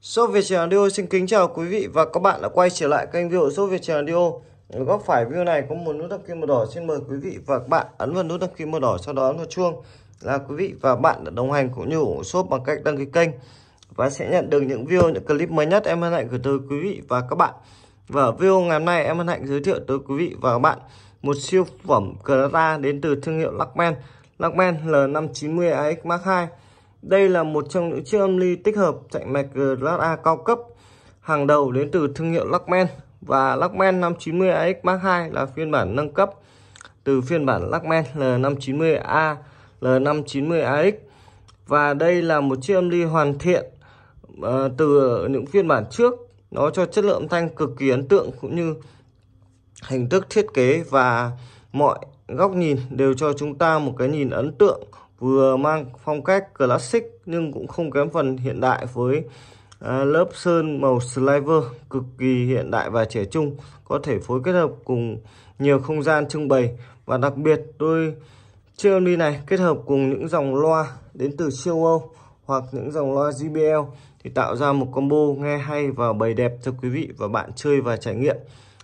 Shop Việt Trường Radio xin kính chào quý vị và các bạn đã quay trở lại kênh video Shop Việt Trường Radio. Ở góc phải video này có một nút đăng ký màu đỏ. Xin mời quý vị và các bạn ấn vào nút đăng ký màu đỏ sau đó ấn vào chuông là quý vị và bạn đã đồng hành cũng như ủng hộ shop bằng cách đăng ký kênh và sẽ nhận được những video những clip mới nhất em hân hạnh gửi tới quý vị và các bạn. Và video ngày hôm nay em hân hạnh giới thiệu tới quý vị và các bạn một siêu phẩm Clara đến từ thương hiệu Lacmen. Lacmen L590AX Mark II đây là một trong những chiếc âm ly tích hợp chạy mạch GLA cao cấp hàng đầu đến từ thương hiệu Lachman và Lachman 590AX Mark II là phiên bản nâng cấp từ phiên bản Lachman L590A L590AX và đây là một chiếc âm ly hoàn thiện uh, từ những phiên bản trước nó cho chất lượng thanh cực kỳ ấn tượng cũng như hình thức thiết kế và mọi góc nhìn đều cho chúng ta một cái nhìn ấn tượng vừa mang phong cách classic nhưng cũng không kém phần hiện đại với à, lớp sơn màu sliver cực kỳ hiện đại và trẻ trung có thể phối kết hợp cùng nhiều không gian trưng bày và đặc biệt đôi chiếc đi này kết hợp cùng những dòng loa đến từ châu Âu hoặc những dòng loa JBL thì tạo ra một combo nghe hay và bày đẹp cho quý vị và bạn chơi và trải nghiệm.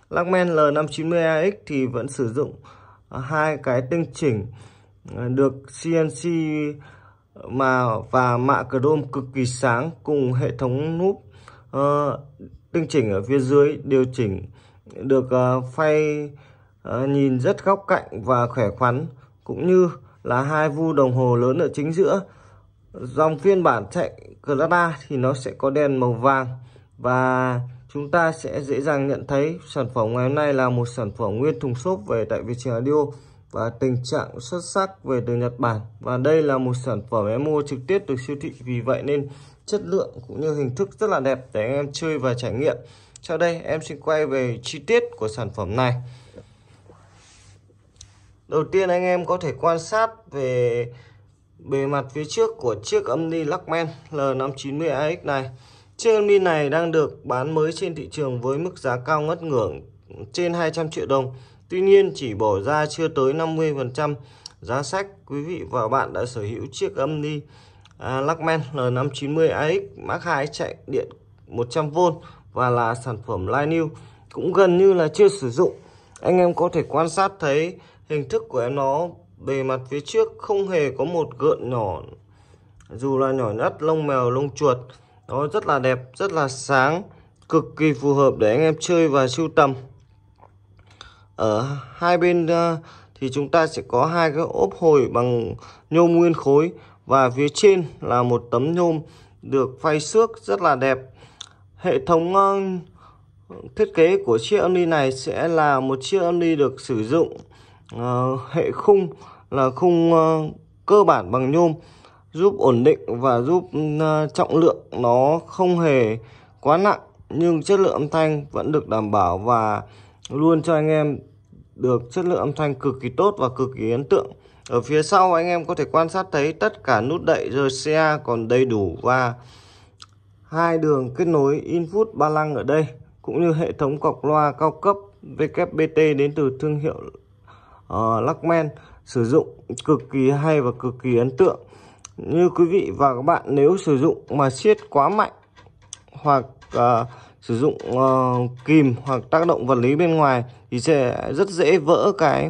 Lagman L590AX thì vẫn sử dụng à, hai cái tinh chỉnh Ờ, được CNC mà và mạ chrome cực kỳ sáng cùng hệ thống núp uh, tinh chỉnh ở phía dưới điều chỉnh được uh, phay uh, nhìn rất góc cạnh và khỏe khoắn cũng như là hai vu đồng hồ lớn ở chính giữa dòng phiên bản chạy Grada thì nó sẽ có đèn màu vàng và chúng ta sẽ dễ dàng nhận thấy sản phẩm ngày hôm nay là một sản phẩm nguyên thùng xốp về tại Viettel Audio và tình trạng xuất sắc về từ Nhật Bản và đây là một sản phẩm em mua trực tiếp từ siêu thị vì vậy nên chất lượng cũng như hình thức rất là đẹp để anh em chơi và trải nghiệm sau đây em xin quay về chi tiết của sản phẩm này đầu tiên anh em có thể quan sát về bề mặt phía trước của chiếc âm ni Luckman L590AX này chiếc âm ni này đang được bán mới trên thị trường với mức giá cao ngất ngưỡng trên 200 triệu đồng Tuy nhiên chỉ bỏ ra chưa tới 50% giá sách quý vị và bạn đã sở hữu chiếc âm đi à, Lacman L590 AX Mark 2 chạy điện 100V và là sản phẩm line new cũng gần như là chưa sử dụng anh em có thể quan sát thấy hình thức của em nó bề mặt phía trước không hề có một gợn nhỏ dù là nhỏ nhất lông mèo lông chuột nó rất là đẹp rất là sáng cực kỳ phù hợp để anh em chơi và sưu tầm ở hai bên ờ, thì chúng ta sẽ có hai cái ốp hồi bằng nhôm nguyên khối và phía trên là một tấm nhôm được phay xước rất là đẹp hệ thống ờ, thiết kế của chiếc âm ly này sẽ là một chiếc âm ly được sử dụng ờ, hệ khung là khung cơ bản bằng nhôm giúp ổn định và giúp trọng lượng nó không hề quá nặng nhưng chất lượng âm thanh vẫn được đảm bảo và luôn cho anh em được chất lượng âm thanh cực kỳ tốt và cực kỳ ấn tượng ở phía sau anh em có thể quan sát thấy tất cả nút đậy xe còn đầy đủ và hai đường kết nối input ba lăng ở đây cũng như hệ thống cọc loa cao cấp WBT đến từ thương hiệu uh, Luckman sử dụng cực kỳ hay và cực kỳ ấn tượng như quý vị và các bạn nếu sử dụng mà siết quá mạnh hoặc uh, sử dụng uh, ờ, kìm hoặc tác động vật lý bên ngoài thì sẽ rất dễ vỡ cái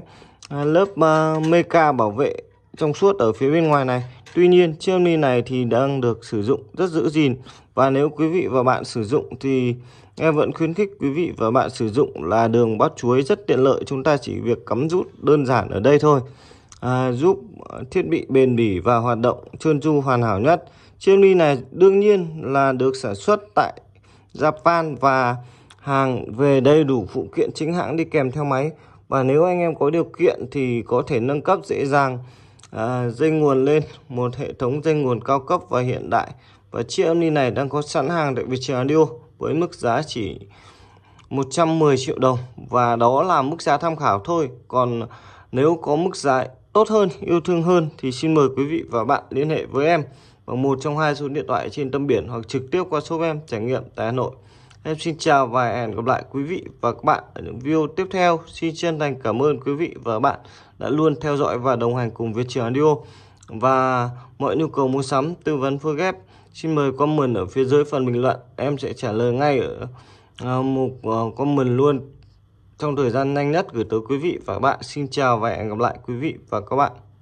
à, lớp uh, ờ, meca bảo vệ trong suốt ở phía bên ngoài này Tuy nhiên chiếc ni này thì đang được sử dụng rất giữ gìn và nếu quý vị và bạn sử dụng thì em vẫn khuyến khích quý vị và bạn sử dụng là đường bát chuối rất tiện lợi chúng ta chỉ việc cắm rút đơn giản ở đây thôi à, giúp thiết bị bền bỉ và hoạt động trơn tru hoàn hảo nhất. Chiếc ni này đương nhiên là được sản xuất tại Japan và hàng về đầy đủ phụ kiện chính hãng đi kèm theo máy và nếu anh em có điều kiện thì có thể nâng cấp dễ dàng à, dây nguồn lên một hệ thống dây nguồn cao cấp và hiện đại và chiếc âm ly này đang có sẵn hàng tại Viettel Audio với mức giá chỉ 110 triệu đồng và đó là mức giá tham khảo thôi còn nếu có mức giá tốt hơn, yêu thương hơn thì xin mời quý vị và bạn liên hệ với em bằng một trong hai số điện thoại trên tâm biển hoặc trực tiếp qua số em trải nghiệm tại Hà Nội. Em xin chào và hẹn gặp lại quý vị và các bạn ở những video tiếp theo. Xin chân thành cảm ơn quý vị và bạn đã luôn theo dõi và đồng hành cùng Việt Trường Audio. Và mọi nhu cầu mua sắm, tư vấn ghép xin mời comment ở phía dưới phần bình luận. Em sẽ trả lời ngay ở à, một à, comment luôn trong thời gian nhanh nhất gửi tới quý vị và các bạn. Xin chào và hẹn gặp lại quý vị và các bạn.